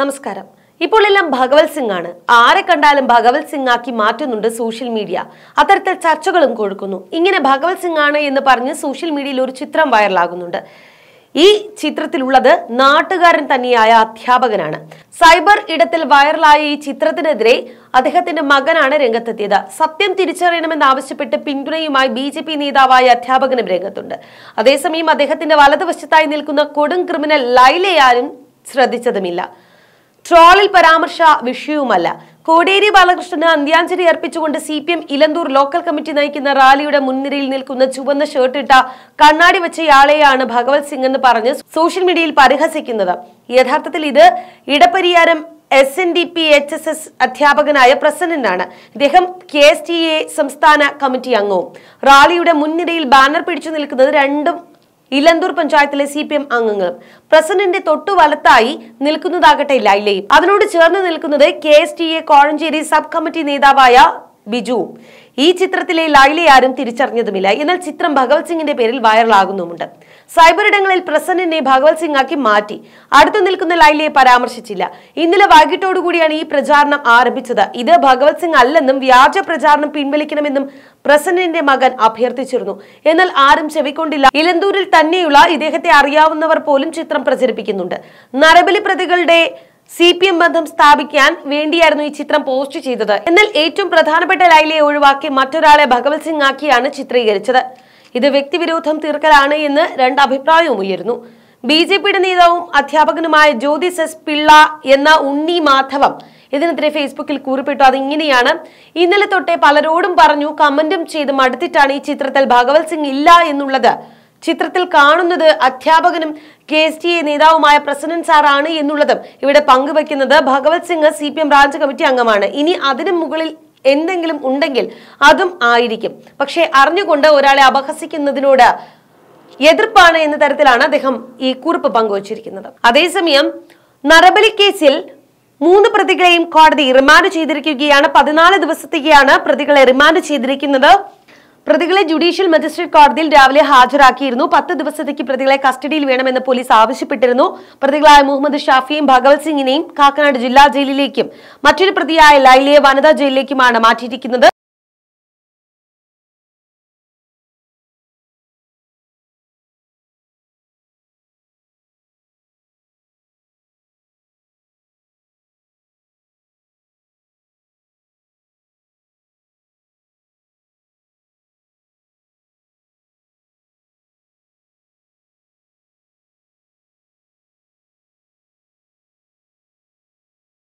നമസ്കാരം ഇപ്പോൾ എല്ലാം ഭഗവത് സിംഗ് ആണ് ആരെ കണ്ടാലും ഭഗവത് സിംഗ് ആക്കി മാറ്റുന്നുണ്ട് സോഷ്യൽ മീഡിയ അത്തരത്തിൽ ചർച്ചകളും കൊടുക്കുന്നു ഇങ്ങനെ ഭഗവത് സിംഗ് ആണ് എന്ന് പറഞ്ഞ് സോഷ്യൽ മീഡിയയിൽ ഒരു ചിത്രം വൈറലാകുന്നുണ്ട് ഈ ചിത്രത്തിലുള്ളത് നാട്ടുകാരൻ തന്നെയായ അധ്യാപകനാണ് സൈബർ ഇടത്തിൽ വൈറലായ ഈ ചിത്രത്തിനെതിരെ അദ്ദേഹത്തിന്റെ മകനാണ് രംഗത്തെത്തിയത് സത്യം തിരിച്ചറിയണമെന്നാവശ്യപ്പെട്ട് പിന്തുണയുമായി ബി ജെ പി നേതാവായ അധ്യാപകനും രംഗത്തുണ്ട് അതേസമയം അദ്ദേഹത്തിന്റെ വലതുവശത്തായി നിൽക്കുന്ന കൊടും ക്രിമിനൽ ലൈലയാരും ശ്രദ്ധിച്ചതുമില്ല ട്രോളിൽ പരാമർശ വിഷയവുമല്ല കോടിയേരി ബാലകൃഷ്ണന് അന്ത്യാഞ്ജലി അർപ്പിച്ചുകൊണ്ട് C P M Elanthoor local committee നയിക്കുന്ന റാലിയുടെ മുൻനിരയിൽ നിൽക്കുന്ന ചുവന്ന ഷർട്ടിട്ട കണ്ണാടി വെച്ചയാളെയാണ് ഭഗവത് സിംഗ് എന്ന് പറഞ്ഞ് സോഷ്യൽ മീഡിയയിൽ പരിഹസിക്കുന്നത് യഥാർത്ഥത്തിൽ ഇത് Edapariyaram S N D P H S S അധ്യാപകനായ പ്രസന്നനാണ് ഇദ്ദേഹം കെ എസ് ടി എ സംസ്ഥാന കമ്മിറ്റി അംഗവും റാലിയുടെ മുൻനിരയിൽ ബാനർ പിടിച്ചു നിൽക്കുന്നത് രണ്ടും ഇലന്തൂർ പഞ്ചായത്തിലെ സി പി എം അംഗങ്ങളും പ്രസിഡന്റിന്റെ തൊട്ടു വലത്തായി നിൽക്കുന്നതാകട്ടെ ലൈലയും അതിനോട് ചേർന്ന് നിൽക്കുന്നത് K S T A Kozhencherry sub committee നേതാവായ ബിജുവും ഈ ചിത്രത്തിലെ ലൈലി ആരും തിരിച്ചറിഞ്ഞതുമില്ല എന്നാൽ ചിത്രം ഭഗവത് സിംഗിന്റെ പേരിൽ വൈറലാകുന്നുമുണ്ട് സൈബർ ഇടങ്ങളിൽ പ്രസന്നനെ ഭഗവത് സിംഗ് ആക്കി മാറ്റി അടുത്തു നിൽക്കുന്ന ലൈലിയെ പരാമർശിച്ചില്ല ഇന്നലെ വൈകിട്ടോടുകൂടിയാണ് ഈ പ്രചാരണം ആരംഭിച്ചത് ഇത് ഭഗവത് സിംഗ് അല്ലെന്നും വ്യാജ പ്രചാരണം പിൻവലിക്കണമെന്നും പ്രസന്നന്റെ മകൻ അഭ്യർത്ഥിച്ചിരുന്നു എന്നാൽ ആരും ചെവിക്കൊണ്ടില്ല ഇലന്തൂരിൽ തന്നെയുള്ള ഇദ്ദേഹത്തെ അറിയാവുന്നവർ പോലും ചിത്രം പ്രചരിപ്പിക്കുന്നുണ്ട് നരബലി പ്രതികളുടെ സി പി എം ബന്ധം സ്ഥാപിക്കാൻ വേണ്ടിയായിരുന്നു ഈ ചിത്രം പോസ്റ്റ് ചെയ്തത് എന്നാൽ ഏറ്റവും പ്രധാനപ്പെട്ട ലൈലിയെ ഒഴിവാക്കി മറ്റൊരാളെ ഭഗവത് സിംഗ് ആക്കിയാണ് ചിത്രീകരിച്ചത് ഇത് വ്യക്തിവിരോധം തീർക്കലാണ് എന്ന് രണ്ട് അഭിപ്രായവും ഉയരുന്നു ബി ജെ പിയുടെ നേതാവും അധ്യാപകനുമായ ജ്യോതി എസ് പിള്ള എന്ന ഉണ്ണി മാധവം ഇതിനെതിരെ ഫേസ്ബുക്കിൽ കുറിപ്പിട്ടു അതിങ്ങനെയാണ് ഇന്നലെ തൊട്ടേ പലരോടും പറഞ്ഞു കമന്റും ചെയ്ത് മടുത്തിട്ടാണ് ഈ ചിത്രത്തിൽ ഭഗവത് സിംഗ് ഇല്ല എന്നുള്ളത് ചിത്രത്തിൽ കാണുന്നത് അധ്യാപകനും കെ എസ് ടി എ നേതാവുമായ പ്രസിഡന്റ് സാറാണ് എന്നുള്ളതും ഇവിടെ പങ്കുവയ്ക്കുന്നത് Bhagat Singh C P M branch committee അംഗമാണ് ഇനി അതിനു മുകളിൽ എന്തെങ്കിലും ഉണ്ടെങ്കിൽ അതും ആയിരിക്കും പക്ഷേ അറിഞ്ഞുകൊണ്ട് ഒരാളെ അപഹസിക്കുന്നതിനോട് എതിർപ്പാണ് എന്ന തരത്തിലാണ് അദ്ദേഹം ഈ കുറിപ്പ് പങ്കുവച്ചിരിക്കുന്നത് അതേസമയം നരബലി കേസിൽ മൂന്ന് പ്രതികളെയും കോടതി റിമാൻഡ് ചെയ്തിരിക്കുകയാണ് പതിനാല് ദിവസത്തേക്കാണ് പ്രതികളെ റിമാൻഡ് ചെയ്തിരിക്കുന്നത് പ്രതികളെ ജുഡീഷ്യൽ മജിസ്ട്രേറ്റ് കോടതിയിൽ രാവിലെ ഹാജരാക്കിയിരുന്നു പത്ത് ദിവസത്തേക്ക് പ്രതികളെ കസ്റ്റഡിയിൽ വേണമെന്ന് പോലീസ് ആവശ്യപ്പെട്ടിരുന്നു പ്രതികളായ മുഹമ്മദ് ഷാഫിയും ഭഗവത് സിംഗിനെയും കാക്കനാട് ജില്ലാ ജയിലിലേക്കും മറ്റൊരു പ്രതിയായ ലൈലിയെ വനിതാ ജയിലിലേക്കുമാണ് മാറ്റിയിരിക്കുന്നത്